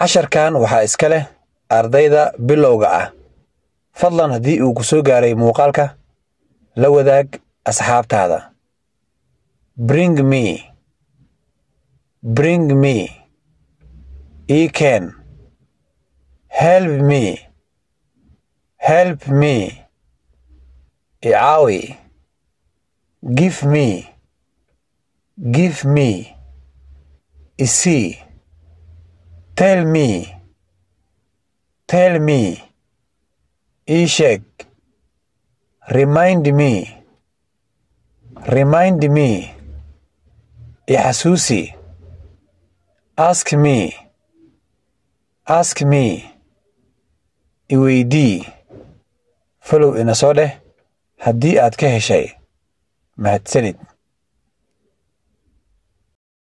casharkan waxaa iska leh ardayda bilowga ah fadlan haddii uu ku soo gaaray muuqaalka la wadaag asxaabtaada bring me bring me eken help me help me icaawi give me give me isii tell me, tell me, ii sheeg, remind me, remind me, i ask me, ask me, iweydii follow falow ina soo dheh haddii aad ka heshay mahadsanid